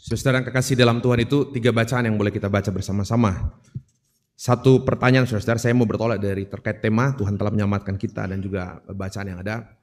Saudara yang kekasih dalam Tuhan itu tiga bacaan yang boleh kita baca bersama-sama. Satu pertanyaan saudara, saya mau bertolak dari terkait tema Tuhan telah menyelamatkan kita dan juga bacaan yang ada.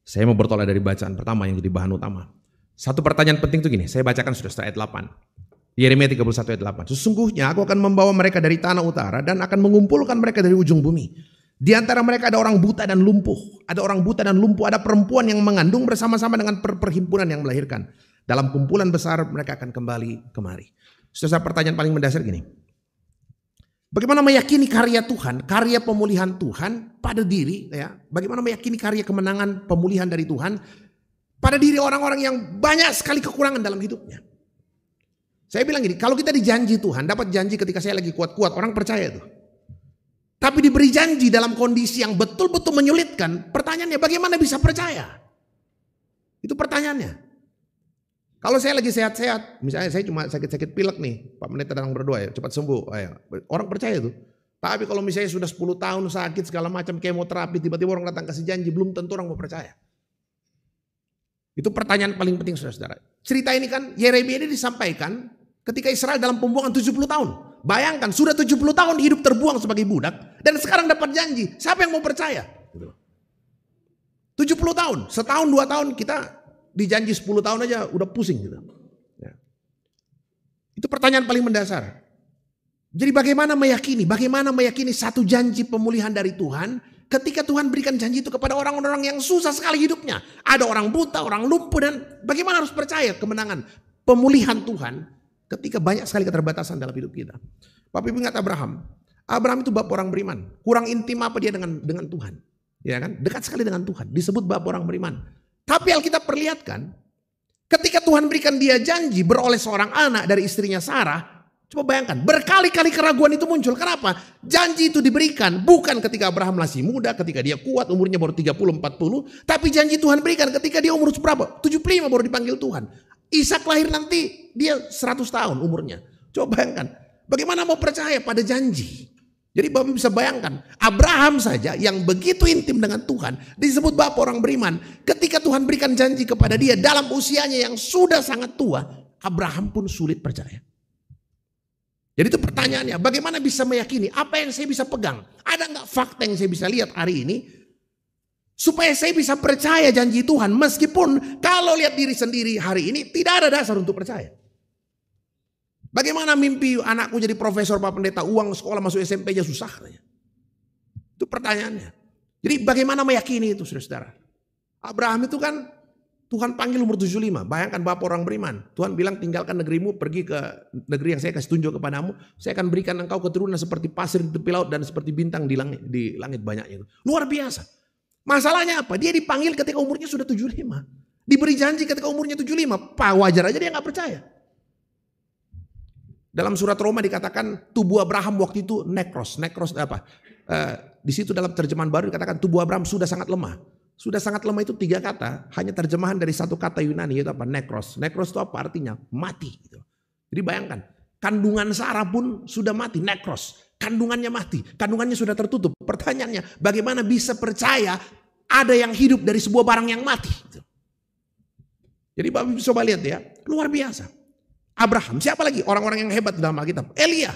Saya mau bertolak dari bacaan pertama yang jadi bahan utama. Satu pertanyaan penting tuh gini, saya bacakan saudara ayat 8. Yeremia 31 ayat 8. Sesungguhnya aku akan membawa mereka dari tanah utara dan akan mengumpulkan mereka dari ujung bumi. Di antara mereka ada orang buta dan lumpuh, ada orang buta dan lumpuh, ada perempuan yang mengandung bersama-sama dengan per perhimpunan yang melahirkan. Dalam kumpulan besar mereka akan kembali kemari. Saudara pertanyaan paling mendasar gini. Bagaimana meyakini karya Tuhan, karya pemulihan Tuhan pada diri ya. Bagaimana meyakini karya kemenangan pemulihan dari Tuhan pada diri orang-orang yang banyak sekali kekurangan dalam hidupnya. Saya bilang gini, kalau kita dijanji Tuhan, dapat janji ketika saya lagi kuat-kuat, orang percaya itu. Tapi diberi janji dalam kondisi yang betul-betul menyulitkan, pertanyaannya bagaimana bisa percaya? Itu pertanyaannya. Kalau saya lagi sehat-sehat, misalnya saya cuma sakit-sakit pilek nih, Pak menit tenang berdoa ya, cepat sembuh. Oh Ayo. Ya, orang percaya tuh. Tapi kalau misalnya sudah 10 tahun sakit segala macam kemoterapi, tiba-tiba orang datang kasih janji, belum tentu orang mau percaya. Itu pertanyaan paling penting saudara-saudara. Cerita ini kan Yeremia ini disampaikan ketika Israel dalam pembuangan 70 tahun. Bayangkan sudah 70 tahun hidup terbuang sebagai budak dan sekarang dapat janji. Siapa yang mau percaya? 70 gitu tahun, setahun dua tahun kita dijanji 10 tahun aja udah pusing gitu. Ya. Itu pertanyaan paling mendasar. Jadi bagaimana meyakini, bagaimana meyakini satu janji pemulihan dari Tuhan ketika Tuhan berikan janji itu kepada orang-orang yang susah sekali hidupnya. Ada orang buta, orang lumpuh dan bagaimana harus percaya kemenangan pemulihan Tuhan ketika banyak sekali keterbatasan dalam hidup kita. Bapak Ibu ingat Abraham. Abraham itu bapak orang beriman. Kurang intim apa dia dengan dengan Tuhan. Ya kan? Dekat sekali dengan Tuhan. Disebut bapak orang beriman. Tapi Alkitab perlihatkan, ketika Tuhan berikan dia janji beroleh seorang anak dari istrinya Sarah, Coba bayangkan, berkali-kali keraguan itu muncul. Kenapa? Janji itu diberikan bukan ketika Abraham masih muda, ketika dia kuat, umurnya baru 30-40. Tapi janji Tuhan berikan ketika dia umur berapa? 75 baru dipanggil Tuhan. Ishak lahir nanti, dia 100 tahun umurnya. Coba bayangkan, bagaimana mau percaya pada janji? Jadi Bapak bisa bayangkan, Abraham saja yang begitu intim dengan Tuhan, disebut Bapak orang beriman. Ketika Tuhan berikan janji kepada dia dalam usianya yang sudah sangat tua, Abraham pun sulit percaya. Jadi itu pertanyaannya, bagaimana bisa meyakini apa yang saya bisa pegang? Ada nggak fakta yang saya bisa lihat hari ini? Supaya saya bisa percaya janji Tuhan meskipun kalau lihat diri sendiri hari ini tidak ada dasar untuk percaya. Bagaimana mimpi anakku jadi profesor Pak Pendeta uang sekolah masuk SMP aja susah. Itu pertanyaannya. Jadi bagaimana meyakini itu saudara-saudara. Abraham itu kan Tuhan panggil umur 75. Bayangkan Bapak orang beriman. Tuhan bilang tinggalkan negerimu pergi ke negeri yang saya kasih tunjuk kepadamu. Saya akan berikan engkau keturunan seperti pasir di tepi laut dan seperti bintang di langit, di langit banyaknya. Luar biasa. Masalahnya apa? Dia dipanggil ketika umurnya sudah 75. Diberi janji ketika umurnya 75. Pak wajar aja dia nggak percaya. Dalam surat Roma dikatakan tubuh Abraham waktu itu nekros. Nekros apa? E, di situ dalam terjemahan baru dikatakan tubuh Abraham sudah sangat lemah. Sudah sangat lemah itu tiga kata, hanya terjemahan dari satu kata Yunani yaitu apa? Nekros. Nekros itu apa artinya? Mati. Gitu. Jadi bayangkan, kandungan Sarah pun sudah mati, nekros. Kandungannya mati, kandungannya sudah tertutup. Pertanyaannya, bagaimana bisa percaya ada yang hidup dari sebuah barang yang mati? Gitu? Jadi Bapak coba lihat ya, luar biasa. Abraham, siapa lagi orang-orang yang hebat dalam Alkitab? Elia.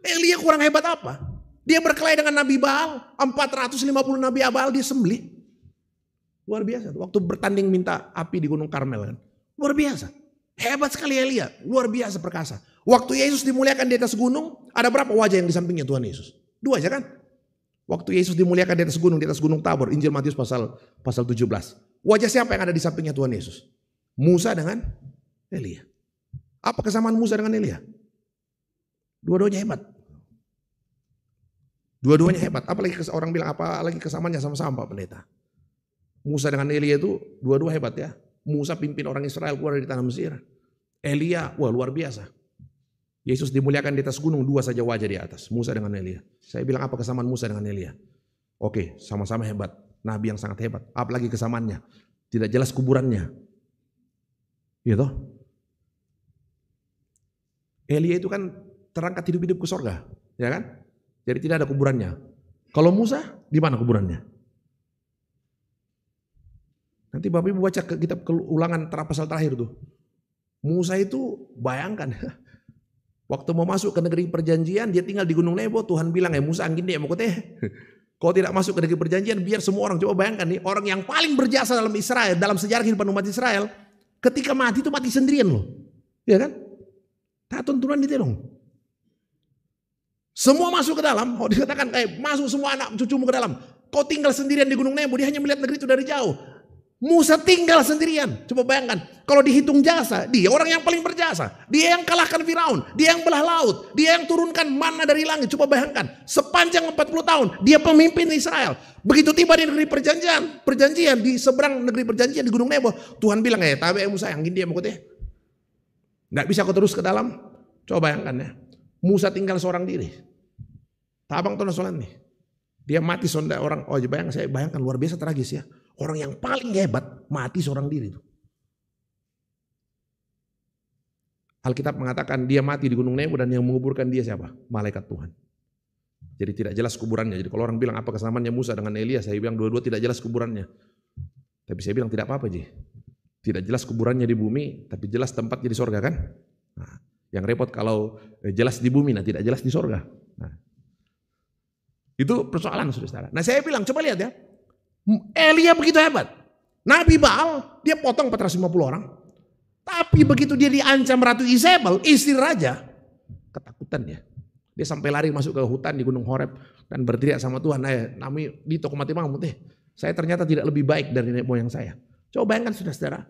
Elia kurang hebat apa? Dia berkelahi dengan Nabi Baal, 450 Nabi Baal dia sembelih. Luar biasa. Waktu bertanding minta api di Gunung Karmel kan. Luar biasa. Hebat sekali Elia, luar biasa perkasa. Waktu Yesus dimuliakan di atas gunung, ada berapa wajah yang di sampingnya Tuhan Yesus? Dua aja kan? Waktu Yesus dimuliakan di atas gunung, di atas gunung Tabor, Injil Matius pasal pasal 17. Wajah siapa yang ada di sampingnya Tuhan Yesus? Musa dengan Elia. Apa kesamaan Musa dengan Elia? Dua-duanya hebat. Dua-duanya hebat. Apalagi orang bilang apa lagi kesamaannya sama-sama Pak Pendeta. Musa dengan Elia itu dua-dua hebat ya. Musa pimpin orang Israel keluar dari tanah Mesir. Elia, wah luar biasa. Yesus dimuliakan di atas gunung, dua saja wajah di atas. Musa dengan Elia. Saya bilang apa kesamaan Musa dengan Elia? Oke, sama-sama hebat. Nabi yang sangat hebat. Apalagi kesamaannya. Tidak jelas kuburannya. Gitu. Elia itu kan terangkat hidup-hidup ke sorga, ya kan? Jadi tidak ada kuburannya. Kalau Musa, di mana kuburannya? Nanti Bapak Ibu baca ke kitab ulangan terapasal terakhir tuh. Musa itu bayangkan waktu mau masuk ke negeri perjanjian dia tinggal di Gunung Nebo Tuhan bilang ya Musa angin dia mau teh. Kau tidak masuk ke negeri perjanjian biar semua orang coba bayangkan nih orang yang paling berjasa dalam Israel dalam sejarah kehidupan umat Israel ketika mati itu mati sendirian loh. Ya kan? Tak tuntunan dong. Semua masuk ke dalam. Oh, dikatakan kayak masuk semua anak cucumu ke dalam. Kau tinggal sendirian di Gunung Nebo. Dia hanya melihat negeri itu dari jauh. Musa tinggal sendirian. Coba bayangkan, kalau dihitung jasa, dia orang yang paling berjasa. Dia yang kalahkan Firaun, dia yang belah laut, dia yang turunkan mana dari langit. Coba bayangkan, sepanjang 40 tahun dia pemimpin Israel. Begitu tiba di negeri perjanjian, perjanjian di seberang negeri perjanjian di Gunung Nebo, Tuhan bilang, "Eh, tabe Musa yang gini dia mau Nggak bisa kau terus ke dalam. Coba bayangkan ya. Musa tinggal seorang diri. Tabang tuh nasolan nih. Dia mati sonda orang. Oh bayangkan saya bayangkan luar biasa tragis ya. Orang yang paling hebat mati seorang diri tuh. Alkitab mengatakan dia mati di Gunung Nebo dan yang menguburkan dia siapa? Malaikat Tuhan. Jadi tidak jelas kuburannya. Jadi kalau orang bilang apa kesamaannya Musa dengan Elia, saya bilang dua-dua tidak jelas kuburannya. Tapi saya bilang tidak apa-apa sih. Tidak jelas kuburannya di bumi, tapi jelas tempatnya di sorga kan? Nah, yang repot kalau eh, jelas di bumi, nah tidak jelas di sorga. Nah, itu persoalan saudara. Nah saya bilang, coba lihat ya. Elia begitu hebat. Nabi Baal, dia potong 450 orang. Tapi begitu dia diancam Ratu Isabel, istri raja, ketakutan ya, Dia sampai lari masuk ke hutan di Gunung Horeb dan berteriak sama Tuhan, nah, eh, namanya di toko mati bangun deh, saya ternyata tidak lebih baik dari nenek moyang saya. Coba bayangkan sudah saudara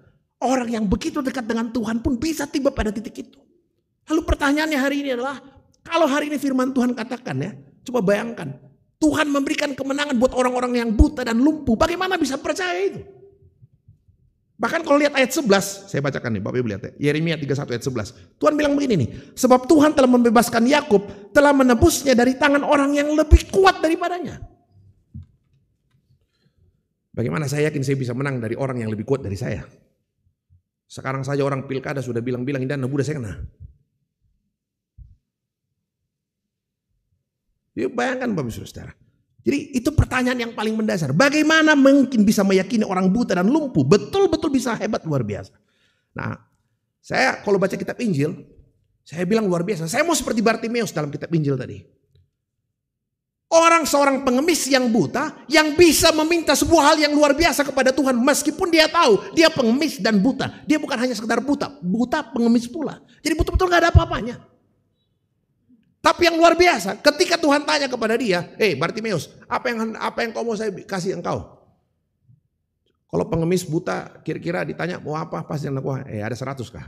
orang yang begitu dekat dengan Tuhan pun bisa tiba pada titik itu. Lalu pertanyaannya hari ini adalah, kalau hari ini firman Tuhan katakan ya, coba bayangkan, Tuhan memberikan kemenangan buat orang-orang yang buta dan lumpuh, bagaimana bisa percaya itu? Bahkan kalau lihat ayat 11, saya bacakan nih, Bapak Ibu lihat ya. Yeremia 31 ayat 11. Tuhan bilang begini nih, sebab Tuhan telah membebaskan Yakub, telah menebusnya dari tangan orang yang lebih kuat daripadanya. Bagaimana saya yakin saya bisa menang dari orang yang lebih kuat dari saya? Sekarang saja orang pilkada sudah bilang-bilang Indah Nabuda saya kena. Ya bayangkan Bapak Saudara. Jadi itu pertanyaan yang paling mendasar. Bagaimana mungkin bisa meyakini orang buta dan lumpuh betul-betul bisa hebat luar biasa. Nah, saya kalau baca kitab Injil, saya bilang luar biasa. Saya mau seperti Bartimeus dalam kitab Injil tadi. Orang seorang pengemis yang buta yang bisa meminta sebuah hal yang luar biasa kepada Tuhan meskipun dia tahu dia pengemis dan buta. Dia bukan hanya sekedar buta, buta pengemis pula. Jadi betul-betul gak ada apa-apanya. Tapi yang luar biasa, ketika Tuhan tanya kepada dia, "Eh, hey, Bartimeus, apa yang apa yang kau mau saya kasih engkau?" Kalau pengemis buta kira-kira ditanya mau apa pasti yang nakwa, eh ada seratus kah?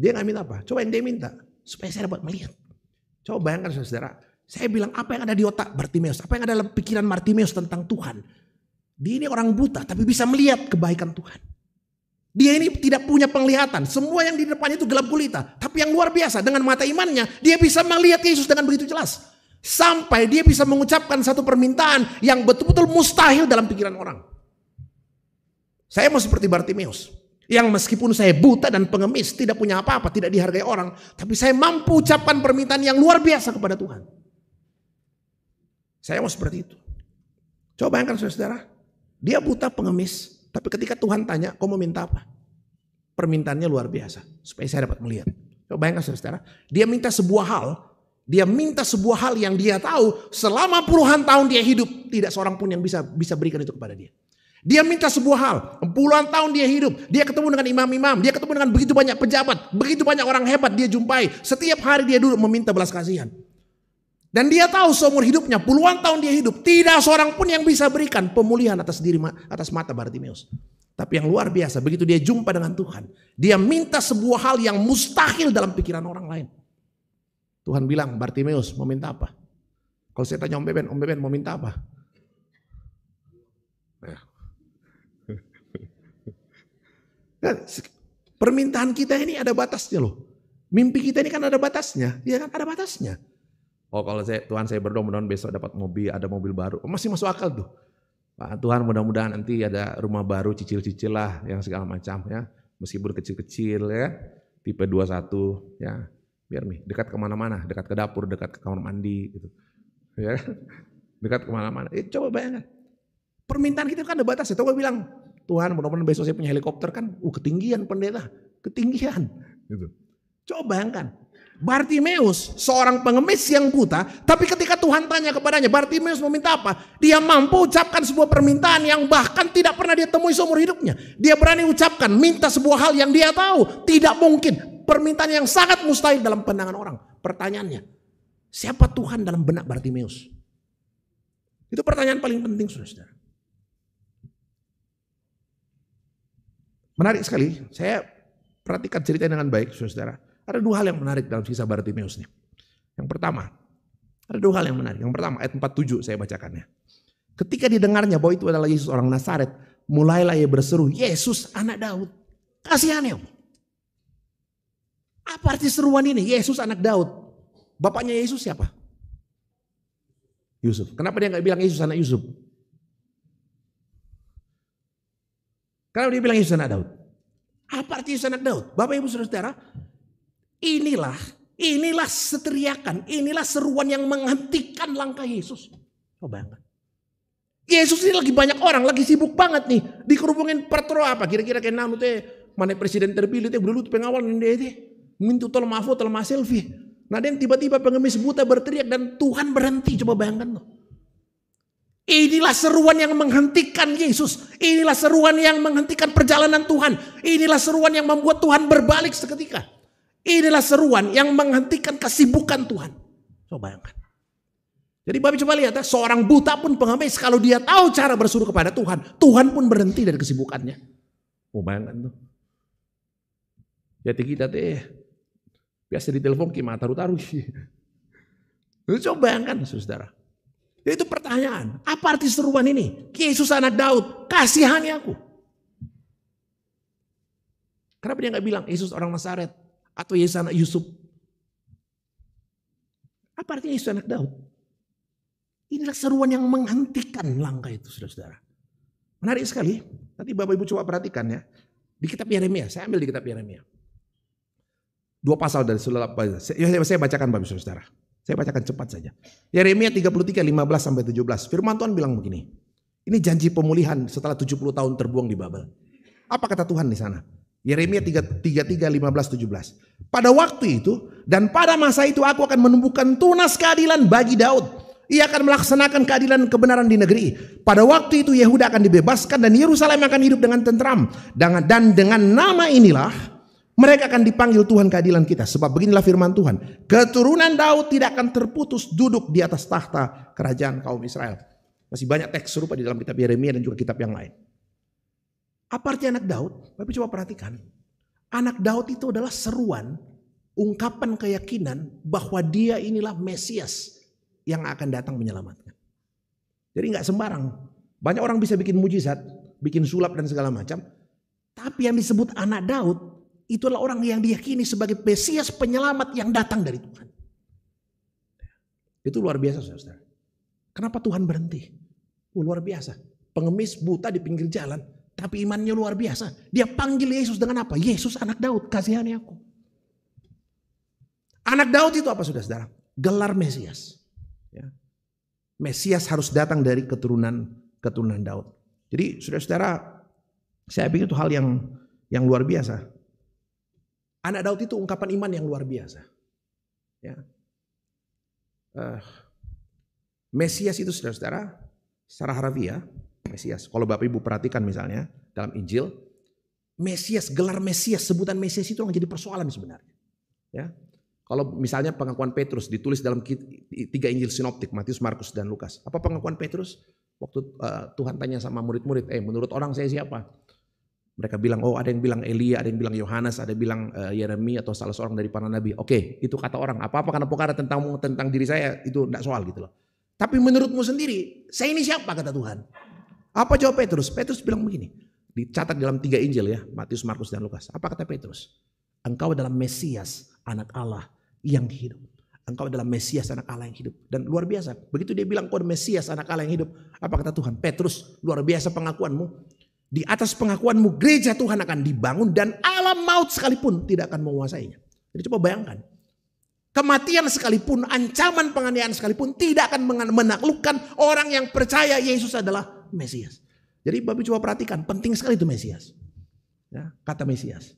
Dia nggak minta apa? Coba yang dia minta supaya saya dapat melihat. Coba bayangkan saudara, saya bilang apa yang ada di otak Bartimeus, apa yang ada dalam pikiran Bartimeus tentang Tuhan. Dia ini orang buta tapi bisa melihat kebaikan Tuhan. Dia ini tidak punya penglihatan. Semua yang di depannya itu gelap gulita. Tapi yang luar biasa dengan mata imannya. Dia bisa melihat Yesus dengan begitu jelas. Sampai dia bisa mengucapkan satu permintaan yang betul-betul mustahil dalam pikiran orang. Saya mau seperti Bartimeus. Yang meskipun saya buta dan pengemis, tidak punya apa-apa, tidak dihargai orang, tapi saya mampu ucapkan permintaan yang luar biasa kepada Tuhan. Saya mau seperti itu. Coba bayangkan saudara, dia buta pengemis, tapi ketika Tuhan tanya, kau mau minta apa? Permintaannya luar biasa, supaya saya dapat melihat. Coba bayangkan saudara, dia minta sebuah hal, dia minta sebuah hal yang dia tahu selama puluhan tahun dia hidup, tidak seorang pun yang bisa bisa berikan itu kepada dia. Dia minta sebuah hal, puluhan tahun dia hidup, dia ketemu dengan imam-imam, dia ketemu dengan begitu banyak pejabat, begitu banyak orang hebat dia jumpai. Setiap hari dia duduk meminta belas kasihan. Dan dia tahu seumur hidupnya, puluhan tahun dia hidup, tidak seorang pun yang bisa berikan pemulihan atas diri atas mata Bartimeus. Tapi yang luar biasa, begitu dia jumpa dengan Tuhan, dia minta sebuah hal yang mustahil dalam pikiran orang lain. Tuhan bilang, Bartimeus mau minta apa? Kalau saya tanya Om Beben, Om Beben mau minta apa? Nah, permintaan kita ini ada batasnya loh. Mimpi kita ini kan ada batasnya, Iya kan ada batasnya. Oh kalau saya Tuhan saya berdoa mudah-mudahan besok dapat mobil, ada mobil baru. Oh Masih masuk akal tuh. Pak Tuhan mudah-mudahan nanti ada rumah baru cicil-cicil lah yang segala macam ya. Meskipun kecil-kecil ya. Tipe 21 ya. Biar nih dekat kemana-mana, dekat ke dapur, dekat ke kamar mandi gitu. Ya dekat kemana-mana. Eh, coba bayangkan. Permintaan kita kan ada batasnya. ya. Tuhan bilang Tuhan mudah-mudahan besok saya punya helikopter kan uh, ketinggian pendeta, ketinggian. Gitu. Coba bayangkan, Bartimeus seorang pengemis yang buta, tapi ketika Tuhan tanya kepadanya, Bartimeus meminta apa? Dia mampu ucapkan sebuah permintaan yang bahkan tidak pernah dia temui seumur hidupnya. Dia berani ucapkan, minta sebuah hal yang dia tahu tidak mungkin. Permintaan yang sangat mustahil dalam pandangan orang. Pertanyaannya, siapa Tuhan dalam benak Bartimeus? Itu pertanyaan paling penting saudara saudara. Menarik sekali, saya perhatikan cerita dengan baik saudara. Ada dua hal yang menarik dalam kisah Bartimeus nih. Yang pertama, ada dua hal yang menarik. Yang pertama ayat 47 saya bacakannya. Ketika didengarnya bahwa itu adalah Yesus orang Nasaret, mulailah ia berseru, Yesus anak Daud, Kasihan om. Ya, Apa arti seruan ini? Yesus anak Daud. Bapaknya Yesus siapa? Yusuf. Kenapa dia nggak bilang Yesus anak Yusuf? Kalau dia bilang Yesus anak Daud. Apa arti Yesus anak Daud? Bapak ibu saudara, inilah inilah seteriakan, inilah seruan yang menghentikan langkah Yesus. Oh bayangkan. Yesus ini lagi banyak orang, lagi sibuk banget nih. Dikerubungin pertro apa? Kira-kira kayak namu teh, mana presiden terpilih teh, dulu pengawal nende teh. Mintu tol mafo, tol selfie. Nah dia tiba-tiba pengemis buta berteriak dan Tuhan berhenti. Coba bayangkan tuh. Inilah seruan yang menghentikan Yesus. Inilah seruan yang menghentikan perjalanan Tuhan. Inilah seruan yang membuat Tuhan berbalik seketika. Inilah seruan yang menghentikan kesibukan Tuhan. Coba bayangkan. Jadi Bapak coba lihat ya, seorang buta pun pengemis kalau dia tahu cara bersuruh kepada Tuhan, Tuhan pun berhenti dari kesibukannya. Oh bayangkan tuh. Jadi kita teh biasa ditelepon ki taruh taruh Lu coba bayangkan saudara. Itu pertanyaan, apa arti seruan ini? Yesus anak Daud, kasihani aku. Kenapa dia nggak bilang Yesus orang Nasaret atau Yesus anak Yusuf? Apa artinya Yesus anak Daud? Inilah seruan yang menghentikan langkah itu saudara-saudara. Menarik sekali. Nanti Bapak Ibu coba perhatikan ya. Di kitab Yeremia, saya ambil di kitab Yeremia. Dua pasal dari surat saya, saya bacakan Bapak Ibu saudara. Saya bacakan cepat saja. Yeremia 33, 15 sampai 17. Firman Tuhan bilang begini. Ini janji pemulihan setelah 70 tahun terbuang di Babel. Apa kata Tuhan di sana? Yeremia 33, 15, 17. Pada waktu itu dan pada masa itu aku akan menemukan tunas keadilan bagi Daud. Ia akan melaksanakan keadilan kebenaran di negeri. Pada waktu itu Yehuda akan dibebaskan dan Yerusalem akan hidup dengan tentram. Dan dengan nama inilah mereka akan dipanggil Tuhan keadilan kita. Sebab beginilah firman Tuhan. Keturunan Daud tidak akan terputus duduk di atas tahta kerajaan kaum Israel. Masih banyak teks serupa di dalam kitab Yeremia dan juga kitab yang lain. Apa arti anak Daud? Tapi coba perhatikan. Anak Daud itu adalah seruan, ungkapan keyakinan bahwa dia inilah Mesias yang akan datang menyelamatkan. Jadi nggak sembarang. Banyak orang bisa bikin mujizat, bikin sulap dan segala macam. Tapi yang disebut anak Daud Itulah orang yang diyakini sebagai Mesias penyelamat yang datang dari Tuhan. Itu luar biasa saudara. Kenapa Tuhan berhenti? Oh, luar biasa. Pengemis buta di pinggir jalan, tapi imannya luar biasa. Dia panggil Yesus dengan apa? Yesus anak Daud, kasihani aku. Anak Daud itu apa saudara-saudara? Gelar Mesias. Ya. Mesias harus datang dari keturunan keturunan Daud. Jadi saudara-saudara, saya pikir itu hal yang yang luar biasa. Anak Daud itu ungkapan iman yang luar biasa. Ya. Uh, Mesias itu saudara-saudara, secara harfiah, Mesias. Kalau Bapak Ibu perhatikan misalnya dalam Injil, Mesias, gelar Mesias, sebutan Mesias itu yang jadi persoalan sebenarnya. Ya. Kalau misalnya pengakuan Petrus ditulis dalam tiga Injil sinoptik, Matius, Markus, dan Lukas. Apa pengakuan Petrus? Waktu uh, Tuhan tanya sama murid-murid, eh menurut orang saya siapa? Mereka bilang, oh ada yang bilang Elia, ada yang bilang Yohanes, ada yang bilang uh, Yeremia atau salah seorang dari para nabi. Oke, okay, itu kata orang. Apa-apa karena perkara tentang tentang diri saya itu tidak soal gitu loh. Tapi menurutmu sendiri, saya ini siapa kata Tuhan? Apa jawab Petrus? Petrus bilang begini, dicatat dalam tiga Injil ya, Matius, Markus, dan Lukas. Apa kata Petrus? Engkau adalah Mesias, anak Allah yang hidup. Engkau adalah Mesias anak Allah yang hidup. Dan luar biasa, begitu dia bilang kau Mesias anak Allah yang hidup. Apa kata Tuhan? Petrus, luar biasa pengakuanmu. Di atas pengakuanmu gereja Tuhan akan dibangun dan alam maut sekalipun tidak akan menguasainya. Jadi coba bayangkan. Kematian sekalipun, ancaman penganiayaan sekalipun tidak akan menaklukkan orang yang percaya Yesus adalah Mesias. Jadi Bapak coba perhatikan, penting sekali itu Mesias. Ya, kata Mesias.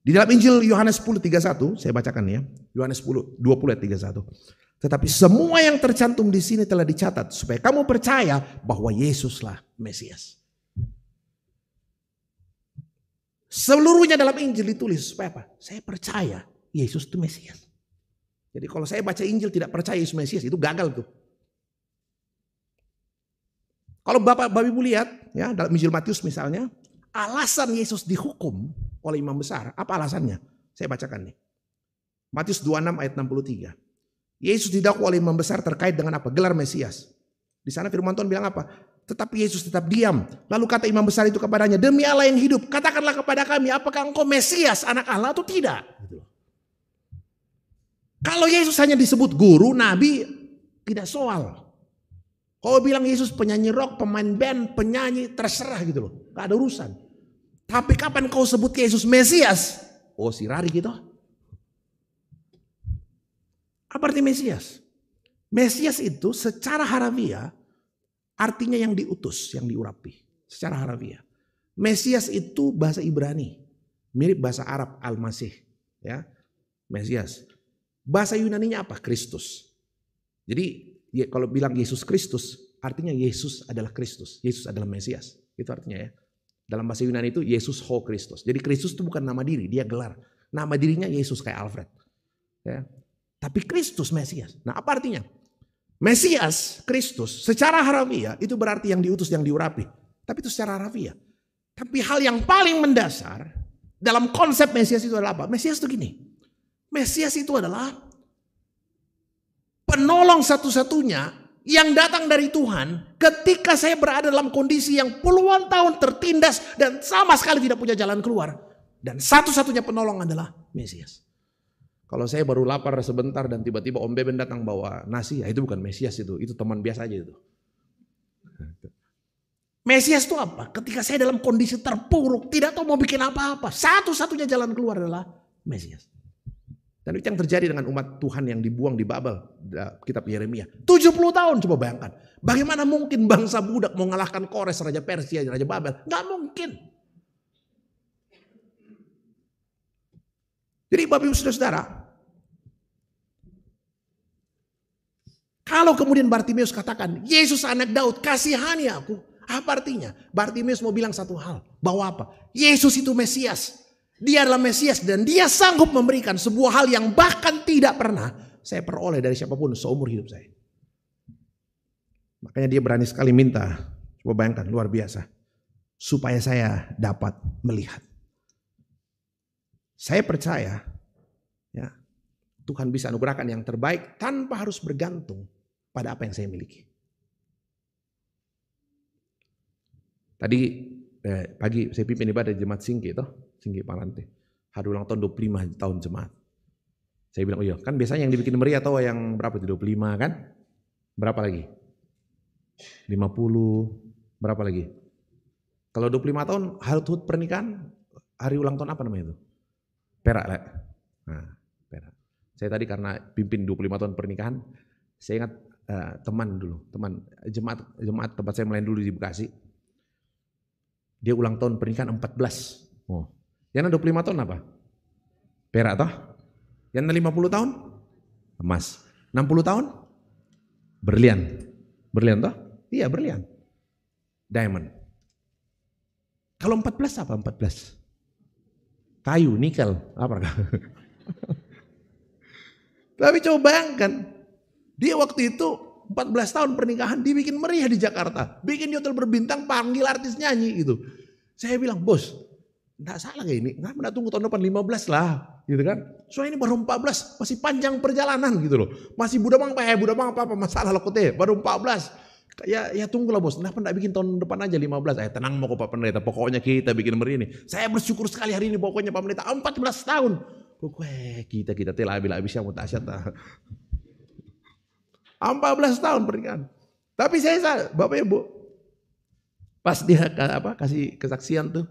Di dalam Injil Yohanes 10:31, saya bacakan ya. Yohanes 10 20 31. Tetapi semua yang tercantum di sini telah dicatat supaya kamu percaya bahwa Yesuslah Mesias. Seluruhnya dalam Injil ditulis. Supaya apa? Saya percaya Yesus itu Mesias. Jadi kalau saya baca Injil tidak percaya Yesus Mesias itu gagal tuh. Kalau Bapak babi Ibu lihat ya dalam Injil Matius misalnya, alasan Yesus dihukum oleh imam besar, apa alasannya? Saya bacakan nih. Matius 26 ayat 63. Yesus didakwa oleh imam besar terkait dengan apa? Gelar Mesias. Di sana firman Tuhan bilang apa? Tetapi Yesus tetap diam. Lalu kata imam besar itu kepadanya, demi Allah yang hidup, katakanlah kepada kami, apakah engkau Mesias, anak Allah atau tidak? Gitu Kalau Yesus hanya disebut guru, nabi, tidak soal. kau bilang Yesus penyanyi rock, pemain band, penyanyi, terserah gitu loh. Gak ada urusan. Tapi kapan kau sebut Yesus Mesias? Oh si Rari gitu. Apa arti Mesias? Mesias itu secara harafiah Artinya yang diutus, yang diurapi secara harfiah. Mesias itu bahasa Ibrani, mirip bahasa Arab Al-Masih, ya. Mesias. Bahasa Yunani-nya apa? Kristus. Jadi ya, kalau bilang Yesus Kristus, artinya Yesus adalah Kristus, Yesus adalah Mesias. Itu artinya ya. Dalam bahasa Yunani itu Yesus Ho Kristus. Jadi Kristus itu bukan nama diri, dia gelar. Nama dirinya Yesus kayak Alfred. Ya. Tapi Kristus Mesias. Nah, apa artinya? Mesias, Kristus, secara harafiah itu berarti yang diutus, yang diurapi. Tapi itu secara harfiah. Tapi hal yang paling mendasar dalam konsep Mesias itu adalah apa? Mesias itu gini. Mesias itu adalah penolong satu-satunya yang datang dari Tuhan ketika saya berada dalam kondisi yang puluhan tahun tertindas dan sama sekali tidak punya jalan keluar. Dan satu-satunya penolong adalah Mesias. Kalau saya baru lapar sebentar dan tiba-tiba Om Beben datang bawa nasi, ya itu bukan Mesias itu, itu teman biasa aja itu. Mesias itu apa? Ketika saya dalam kondisi terpuruk, tidak tahu mau bikin apa-apa. Satu-satunya jalan keluar adalah Mesias. Dan itu yang terjadi dengan umat Tuhan yang dibuang di Babel, kitab Yeremia. 70 tahun coba bayangkan. Bagaimana mungkin bangsa budak mau mengalahkan Kores, Raja Persia, Raja Babel? Gak mungkin. Jadi Bapak Ibu Saudara, Kalau kemudian Bartimeus katakan, Yesus anak Daud, kasihani aku. Apa artinya? Bartimeus mau bilang satu hal. Bahwa apa? Yesus itu Mesias. Dia adalah Mesias dan dia sanggup memberikan sebuah hal yang bahkan tidak pernah saya peroleh dari siapapun seumur hidup saya. Makanya dia berani sekali minta. Coba bayangkan, luar biasa. Supaya saya dapat melihat. Saya percaya ya, Tuhan bisa anugerahkan yang terbaik tanpa harus bergantung pada apa yang saya miliki. Tadi eh, pagi saya pimpin ibadah jemaat Singki toh, Singki Palante. Hari ulang tahun 25 tahun jemaat. Saya bilang, oh iya, kan biasanya yang dibikin meriah atau yang berapa puluh 25 kan? Berapa lagi? 50, berapa lagi? Kalau 25 tahun, hal hut pernikahan, hari ulang tahun apa namanya itu? Perak lah. Nah, perak. Saya tadi karena pimpin 25 tahun pernikahan, saya ingat Eh, teman dulu, teman jemaat jemaat tempat saya melayan dulu di Bekasi. Dia ulang tahun pernikahan 14. Oh. Yana 25 tahun apa? Perak toh? yang Yana 50 tahun? Emas. 60 tahun? Berlian. Berlian toh? Iya, berlian. Diamond. Kalau 14 apa 14? Kayu, nikel, apa? Tapi coba bayangkan, dia waktu itu 14 tahun pernikahan dibikin meriah di Jakarta. Bikin di hotel berbintang panggil artis nyanyi gitu. Saya bilang, bos enggak salah gak ini? Kenapa enggak tunggu tahun depan 15 lah gitu kan. Soalnya ini baru 14 masih panjang perjalanan gitu loh. Masih budak bang ya eh, budak bang apa apa masalah loh kote baru 14. Ya ya tunggulah bos, kenapa enggak bikin tahun depan aja 15? Eh tenang mau ke Pak Pendeta, pokoknya kita bikin meriah ini. Saya bersyukur sekali hari ini pokoknya Pak Pendeta 14 tahun. Kok kita kita telah habis-habis yang mutasyat. 14 tahun pernikahan. Tapi saya sadar, Bapak Ibu pas dia apa kasih kesaksian tuh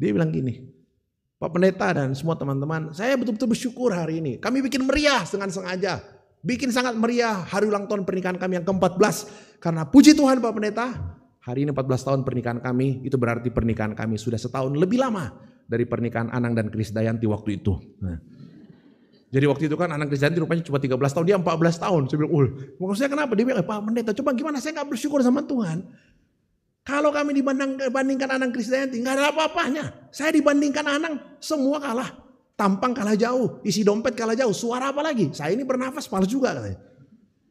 dia bilang gini, Pak Pendeta dan semua teman-teman, saya betul-betul bersyukur hari ini. Kami bikin meriah dengan sengaja. Bikin sangat meriah hari ulang tahun pernikahan kami yang ke-14. Karena puji Tuhan Pak Pendeta, hari ini 14 tahun pernikahan kami, itu berarti pernikahan kami sudah setahun lebih lama dari pernikahan Anang dan Kris Dayanti waktu itu. Nah. Jadi waktu itu kan anak Kristen rupanya cuma 13 tahun, dia 14 tahun. Saya bilang, ul, oh, maksudnya kenapa? Dia bilang, eh, Pak Pendeta, coba gimana saya gak bersyukur sama Tuhan. Kalau kami dibandingkan anak Kristianti, nggak ada apa-apanya. Saya dibandingkan anak, semua kalah. Tampang kalah jauh, isi dompet kalah jauh, suara apa lagi? Saya ini bernafas palsu juga katanya.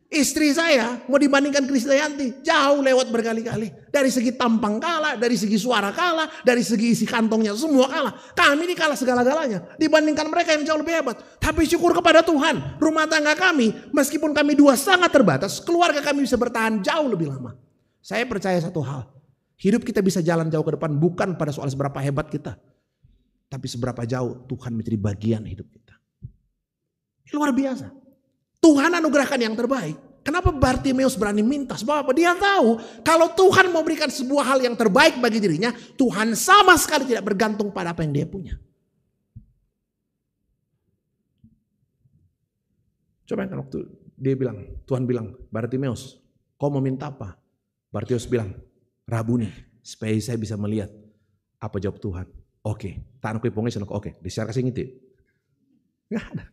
Istri saya mau dibandingkan Krisdayanti jauh lewat berkali-kali. Dari segi tampang kalah, dari segi suara kalah, dari segi isi kantongnya semua kalah. Kami ini kalah segala-galanya dibandingkan mereka yang jauh lebih hebat. Tapi syukur kepada Tuhan, rumah tangga kami meskipun kami dua sangat terbatas, keluarga kami bisa bertahan jauh lebih lama. Saya percaya satu hal, hidup kita bisa jalan jauh ke depan bukan pada soal seberapa hebat kita, tapi seberapa jauh Tuhan menjadi bagian hidup kita. Luar biasa. Tuhan anugerahkan yang terbaik. Kenapa Bartimeus berani minta? Sebab apa? Dia tahu kalau Tuhan mau berikan sebuah hal yang terbaik bagi dirinya, Tuhan sama sekali tidak bergantung pada apa yang dia punya. Coba kan waktu dia bilang, Tuhan bilang, Bartimeus, kau mau minta apa? Bartimeus bilang, Rabuni, supaya saya bisa melihat apa jawab Tuhan. Oke, okay. tanku oke, okay. disiar kasih ngintip. Gak ada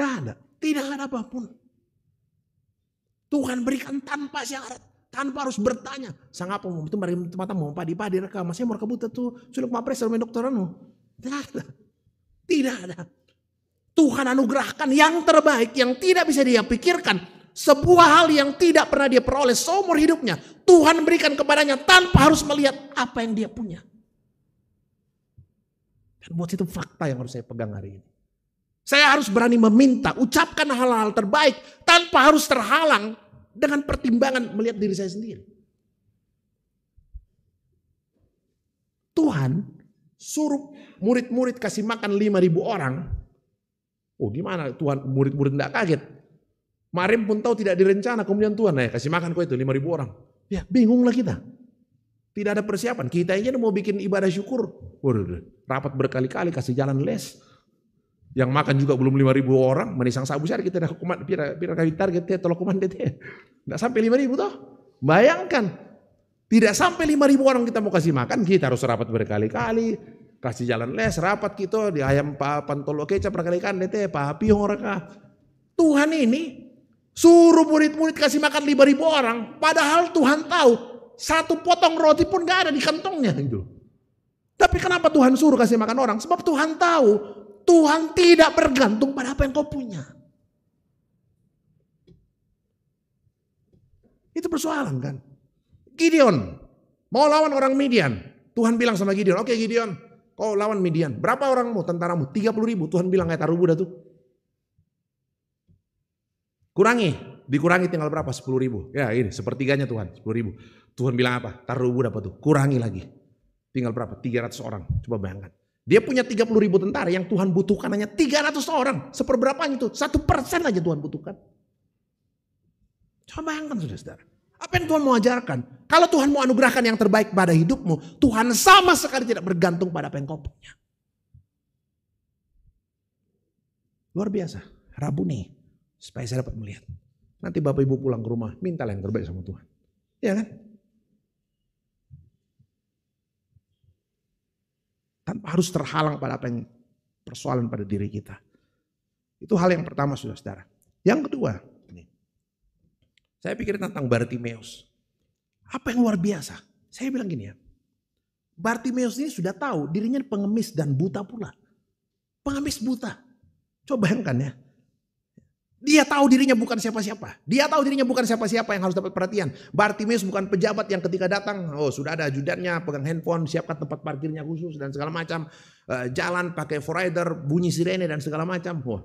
tidak ada. Tidak ada apapun. Tuhan berikan tanpa syarat. Tanpa harus bertanya. Sang apa itu mari mata mau padi padi rekam. Masih mau kebuta tuh. Suluk mapres sama anu. Tidak ada. Tidak ada. Tuhan anugerahkan yang terbaik yang tidak bisa dia pikirkan. Sebuah hal yang tidak pernah dia peroleh seumur hidupnya. Tuhan berikan kepadanya tanpa harus melihat apa yang dia punya. Dan buat itu fakta yang harus saya pegang hari ini. Saya harus berani meminta, ucapkan hal-hal terbaik tanpa harus terhalang dengan pertimbangan melihat diri saya sendiri. Tuhan suruh murid-murid kasih makan 5.000 orang. Oh gimana Tuhan murid-murid tidak kaget. Marim pun tahu tidak direncana. Kemudian Tuhan ya kasih makan kok itu 5.000 orang. Ya bingunglah kita. Tidak ada persiapan. Kita aja mau bikin ibadah syukur. Waduh, rapat berkali-kali kasih jalan les yang makan juga belum lima ribu orang, manisang sabu syari kita dah kuman pira pira kami target teh tolok kuman teh. Enggak sampai 5000 toh. Bayangkan tidak sampai lima ribu orang kita mau kasih makan, kita harus rapat berkali-kali. Kasih jalan les, rapat kita gitu, di ayam pa pantolo kecap berkali-kali teh, pa orang kah. Tuhan ini suruh murid-murid kasih makan lima ribu orang, padahal Tuhan tahu satu potong roti pun gak ada di kantongnya itu Tapi kenapa Tuhan suruh kasih makan orang? Sebab Tuhan tahu Tuhan tidak bergantung pada apa yang kau punya. Itu persoalan kan. Gideon mau lawan orang Midian. Tuhan bilang sama Gideon, oke okay, Gideon, kau lawan Midian. Berapa orangmu, tentaramu? 30 ribu. Tuhan bilang, kayak taruh Buddha tuh. Kurangi, dikurangi tinggal berapa? 10 ribu. Ya ini, sepertiganya Tuhan, 10 ribu. Tuhan bilang apa? Taruh Buddha apa tuh? Kurangi lagi. Tinggal berapa? 300 orang. Coba bayangkan. Dia punya 30 ribu tentara yang Tuhan butuhkan hanya 300 orang. Seperberapa itu? Satu persen aja Tuhan butuhkan. Coba bayangkan saudara-saudara. Apa yang Tuhan mau ajarkan? Kalau Tuhan mau anugerahkan yang terbaik pada hidupmu, Tuhan sama sekali tidak bergantung pada apa yang kau punya. Luar biasa. Rabu nih, supaya saya dapat melihat. Nanti Bapak Ibu pulang ke rumah, mintalah yang terbaik sama Tuhan. Iya kan? Tanpa harus terhalang pada apa yang persoalan pada diri kita. Itu hal yang pertama sudah saudara Yang kedua, ini. saya pikir tentang Bartimeus. Apa yang luar biasa? Saya bilang gini ya, Bartimeus ini sudah tahu dirinya pengemis dan buta pula. Pengemis buta. Coba bayangkan ya, dia tahu dirinya bukan siapa-siapa. Dia tahu dirinya bukan siapa-siapa yang harus dapat perhatian. Bartimeus bukan pejabat yang ketika datang, oh sudah ada ajudannya, pegang handphone, siapkan tempat parkirnya khusus dan segala macam. E, jalan pakai forider, bunyi sirene dan segala macam. Wah.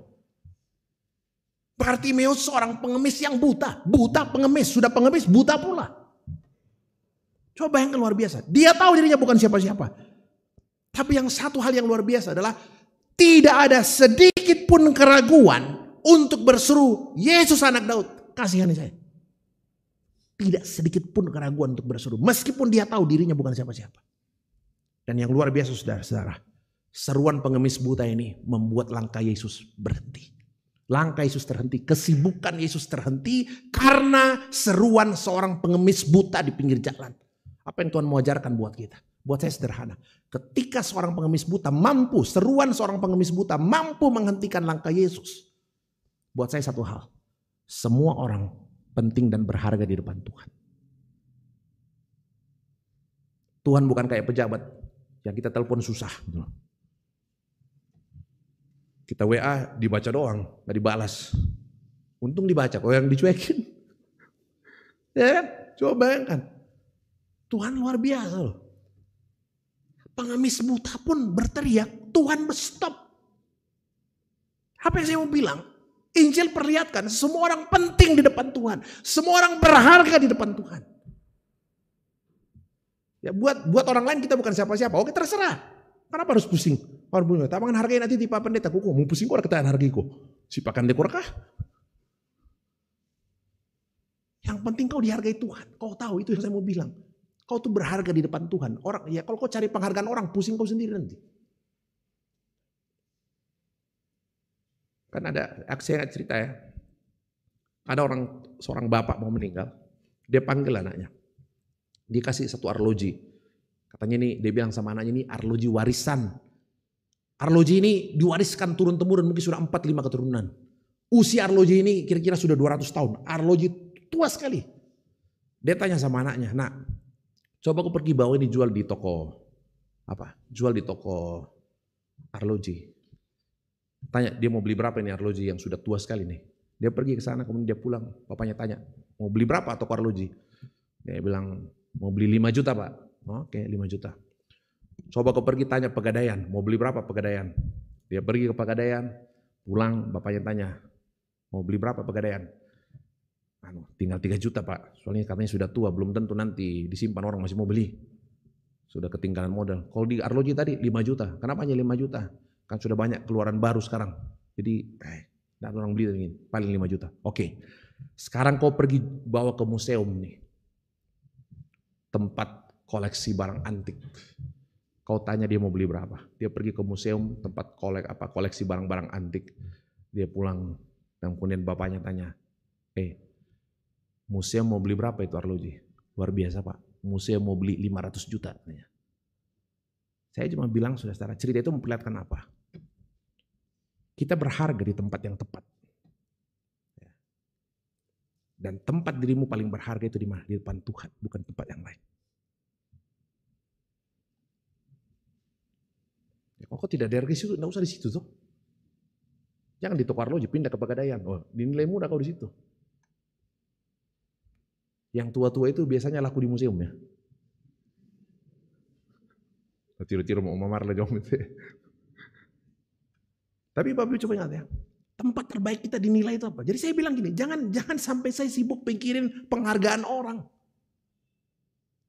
Bartimeus seorang pengemis yang buta. Buta pengemis, sudah pengemis buta pula. Coba yang luar biasa. Dia tahu dirinya bukan siapa-siapa. Tapi yang satu hal yang luar biasa adalah tidak ada sedikit pun keraguan untuk berseru, Yesus anak Daud, kasihani saya. Tidak sedikit pun keraguan untuk berseru. Meskipun dia tahu dirinya bukan siapa-siapa. Dan yang luar biasa saudara-saudara. Seruan pengemis buta ini membuat langkah Yesus berhenti. Langkah Yesus terhenti. Kesibukan Yesus terhenti karena seruan seorang pengemis buta di pinggir jalan. Apa yang Tuhan mau ajarkan buat kita? Buat saya sederhana. Ketika seorang pengemis buta mampu, seruan seorang pengemis buta mampu menghentikan langkah Yesus. Buat saya satu hal, semua orang penting dan berharga di depan Tuhan. Tuhan bukan kayak pejabat yang kita telepon susah. Gitu kita WA dibaca doang, gak dibalas. Untung dibaca, kok yang dicuekin. Ya kan? Coba bayangkan. Tuhan luar biasa loh. Pengemis buta pun berteriak, Tuhan stop. Apa yang saya mau bilang? Injil perlihatkan semua orang penting di depan Tuhan. Semua orang berharga di depan Tuhan. Ya buat buat orang lain kita bukan siapa-siapa. Oke terserah. Kenapa harus pusing? Harus Tapi kan hargai nanti tipe pendeta. Kuku mau pusing kok ketaan hargiku. Si pakan dekor kah? Yang penting kau dihargai Tuhan. Kau tahu itu yang saya mau bilang. Kau tuh berharga di depan Tuhan. Orang ya kalau kau cari penghargaan orang pusing kau sendiri nanti. Kan ada, saya cerita ya. Ada orang, seorang bapak mau meninggal. Dia panggil anaknya. Dia kasih satu arloji. Katanya ini, dia bilang sama anaknya ini arloji warisan. Arloji ini diwariskan turun-temurun mungkin sudah empat lima keturunan. Usia arloji ini kira-kira sudah 200 tahun. Arloji tua sekali. Dia tanya sama anaknya, nak coba aku pergi bawa ini jual di toko. Apa? Jual di toko arloji. Tanya, dia mau beli berapa ini arloji yang sudah tua sekali nih. Dia pergi ke sana, kemudian dia pulang. Bapaknya tanya, mau beli berapa toko arloji? Dia bilang, mau beli 5 juta pak. Oke, 5 juta. Coba kau pergi tanya pegadaian, mau beli berapa pegadaian? Dia pergi ke pegadaian, pulang bapaknya tanya, mau beli berapa pegadaian? Anu, tinggal 3 juta pak, soalnya katanya sudah tua, belum tentu nanti disimpan orang masih mau beli. Sudah ketinggalan modal. Kalau di Arloji tadi 5 juta, kenapa hanya 5 juta? Kan sudah banyak keluaran baru sekarang. Jadi, eh, ada orang beli ini paling 5 juta. Oke. Okay. Sekarang kau pergi bawa ke museum nih. Tempat koleksi barang antik. Kau tanya dia mau beli berapa. Dia pergi ke museum tempat kolek apa koleksi barang-barang antik. Dia pulang dan kemudian bapaknya tanya, "Eh, museum mau beli berapa itu arloji?" Luar biasa, Pak. Museum mau beli 500 juta. Saya cuma bilang, sudah secara cerita itu memperlihatkan apa? Kita berharga di tempat yang tepat. Ya. Dan tempat dirimu paling berharga itu di Di depan Tuhan, bukan tempat yang lain. Ya, kok tidak dari situ? Nggak usah di situ tuh. Jangan di lo, pindah ke Pegadaian. Oh, dinilai muda kau di situ. Yang tua-tua itu biasanya laku di museum ya. Tiru-tiru mau memar lah jom itu. Ya. Tapi Bapak Ibu coba ingat ya, tempat terbaik kita dinilai itu apa? Jadi saya bilang gini, jangan jangan sampai saya sibuk pikirin penghargaan orang.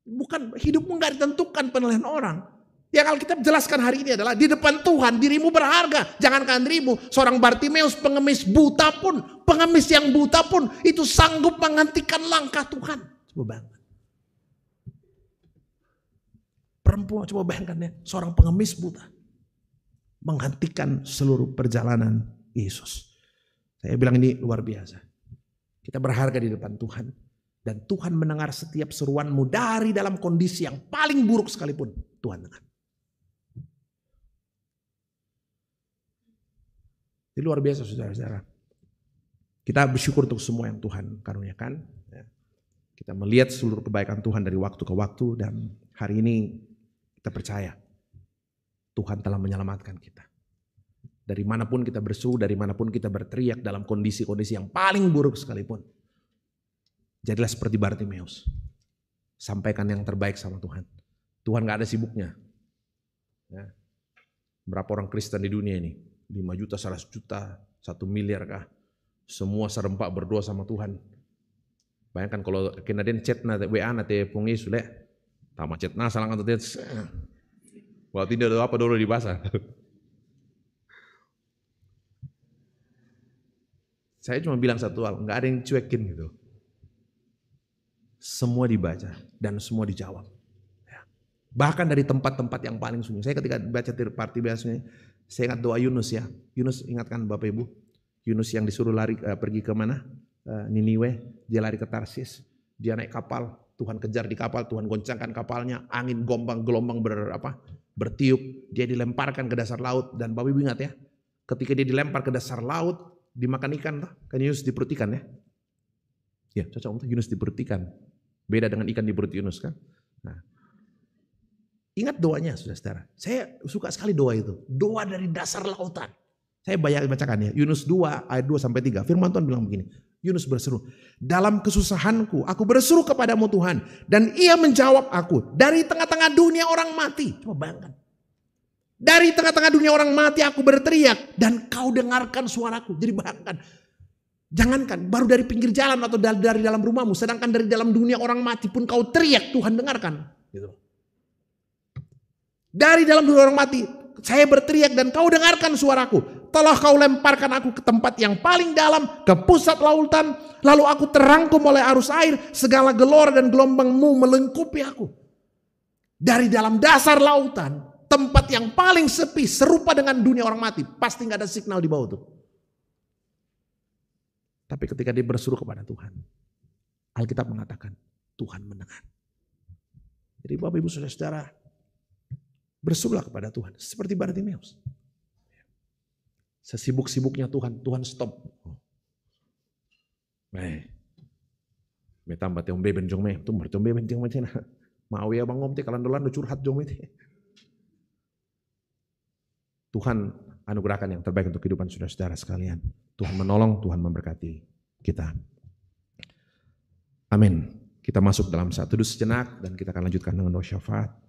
Bukan hidupmu nggak ditentukan penilaian orang. Ya kalau kita jelaskan hari ini adalah di depan Tuhan dirimu berharga. Jangankan dirimu, seorang Bartimeus pengemis buta pun, pengemis yang buta pun itu sanggup menghentikan langkah Tuhan. Coba bayangkan. Perempuan coba bayangkan ya, seorang pengemis buta menghentikan seluruh perjalanan Yesus. Saya bilang ini luar biasa. Kita berharga di depan Tuhan. Dan Tuhan mendengar setiap seruanmu dari dalam kondisi yang paling buruk sekalipun. Tuhan dengar. Ini luar biasa saudara-saudara. Kita bersyukur untuk semua yang Tuhan karuniakan. Ya. Kita melihat seluruh kebaikan Tuhan dari waktu ke waktu dan hari ini kita percaya Tuhan telah menyelamatkan kita. Dari manapun kita bersu, dari manapun kita berteriak dalam kondisi-kondisi yang paling buruk sekalipun. Jadilah seperti Bartimeus. Sampaikan yang terbaik sama Tuhan. Tuhan gak ada sibuknya. Ya. Berapa orang Kristen di dunia ini? 5 juta, 100 juta, 1 miliar kah? Semua serempak berdoa sama Tuhan. Bayangkan kalau kena den chat na WA na te pung Tama chat na salang kalau tidak ada apa dulu di pasar. Saya cuma bilang satu hal, nggak ada yang cuekin gitu. Semua dibaca dan semua dijawab. Ya. Bahkan dari tempat-tempat yang paling sunyi. Saya ketika baca parti biasanya, saya ingat doa Yunus ya. Yunus ingatkan Bapak Ibu. Yunus yang disuruh lari uh, pergi ke mana? Uh, Niniwe. Dia lari ke Tarsis. Dia naik kapal. Tuhan kejar di kapal. Tuhan goncangkan kapalnya. Angin gombang gelombang berapa? bertiup, dia dilemparkan ke dasar laut dan Bapak Ibu ingat ya, ketika dia dilempar ke dasar laut, dimakan ikan tuh kan Yunus di ikan ya. Ya, cocok untuk Yunus di ikan. Beda dengan ikan di Yunus kan. Nah, ingat doanya sudah saudara Saya suka sekali doa itu. Doa dari dasar lautan. Saya banyak bacakan ya. Yunus 2 ayat 2 sampai 3. Firman Tuhan bilang begini. Yunus berseru, dalam kesusahanku aku berseru kepadamu Tuhan. Dan ia menjawab aku, dari tengah-tengah dunia orang mati. Coba bayangkan. Dari tengah-tengah dunia orang mati aku berteriak dan kau dengarkan suaraku. Jadi bayangkan. Jangankan baru dari pinggir jalan atau dari, dalam rumahmu. Sedangkan dari dalam dunia orang mati pun kau teriak Tuhan dengarkan. Gitu. Dari dalam dunia orang mati saya berteriak dan kau dengarkan suaraku telah kau lemparkan aku ke tempat yang paling dalam, ke pusat lautan, lalu aku terangkum oleh arus air, segala gelora dan gelombangmu melengkupi aku. Dari dalam dasar lautan, tempat yang paling sepi, serupa dengan dunia orang mati, pasti nggak ada signal di bawah itu. Tapi ketika dia berseru kepada Tuhan, Alkitab mengatakan Tuhan mendengar. Jadi Bapak Ibu Saudara-saudara, bersuruhlah kepada Tuhan seperti Bartimeus. Sesibuk-sibuknya Tuhan, Tuhan stop. Eh, Meta mbak tiom beben jong me, tuh mbak tiom beben jong macam Mau ya bang om te kalan dolan curhat jong te. Tuhan anugerahkan yang terbaik untuk kehidupan saudara-saudara sekalian. Tuhan menolong, Tuhan memberkati kita. Amin. Kita masuk dalam satu dus sejenak dan kita akan lanjutkan dengan doa syafaat.